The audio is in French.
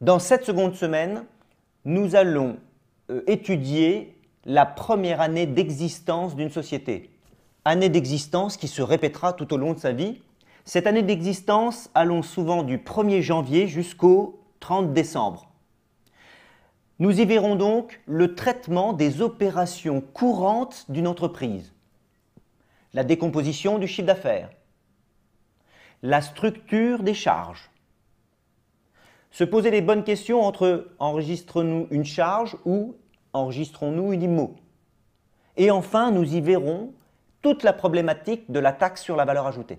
Dans cette seconde semaine, nous allons euh, étudier la première année d'existence d'une société. Année d'existence qui se répétera tout au long de sa vie. Cette année d'existence allons souvent du 1er janvier jusqu'au 30 décembre. Nous y verrons donc le traitement des opérations courantes d'une entreprise, la décomposition du chiffre d'affaires, la structure des charges, se poser les bonnes questions entre enregistrons-nous une charge ou enregistrons-nous une IMO. Et enfin, nous y verrons toute la problématique de la taxe sur la valeur ajoutée.